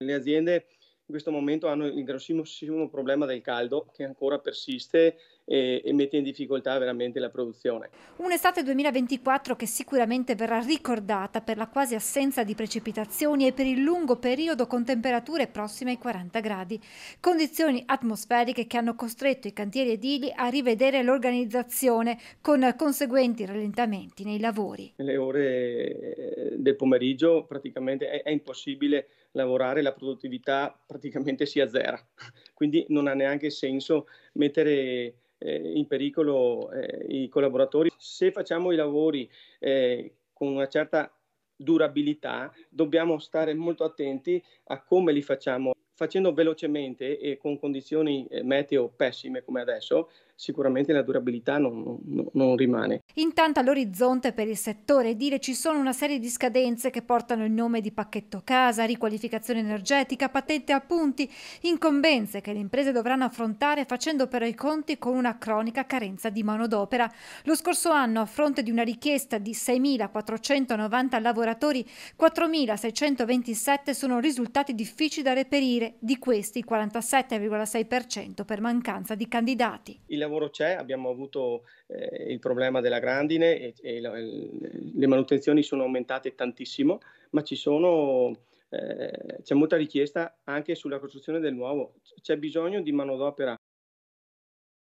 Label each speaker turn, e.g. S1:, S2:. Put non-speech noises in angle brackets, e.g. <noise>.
S1: Le aziende in questo momento hanno il grossissimo problema del caldo che ancora persiste e, e mette in difficoltà veramente la produzione.
S2: Un'estate 2024 che sicuramente verrà ricordata per la quasi assenza di precipitazioni e per il lungo periodo con temperature prossime ai 40 gradi. Condizioni atmosferiche che hanno costretto i cantieri edili a rivedere l'organizzazione con conseguenti rallentamenti nei lavori.
S1: Le ore del pomeriggio praticamente è, è impossibile lavorare, la produttività praticamente si azzera, <laughs> quindi non ha neanche senso mettere eh, in pericolo eh, i collaboratori. Se facciamo i lavori eh, con una certa durabilità, dobbiamo stare molto attenti a come li facciamo facendo velocemente e con condizioni eh, meteo pessime come adesso, sicuramente la durabilità non, non, non rimane.
S2: Intanto all'orizzonte per il settore dire ci sono una serie di scadenze che portano il nome di pacchetto casa, riqualificazione energetica, patente a punti, incombenze che le imprese dovranno affrontare facendo però i conti con una cronica carenza di manodopera. Lo scorso anno a fronte di una richiesta di 6.490 lavoratori, 4.627 sono risultati difficili da reperire di questi il 47,6% per mancanza di candidati.
S1: Il lavoro c'è, abbiamo avuto eh, il problema della grandine e, e la, le manutenzioni sono aumentate tantissimo, ma ci sono eh, c'è molta richiesta anche sulla costruzione del nuovo. C'è bisogno di manodopera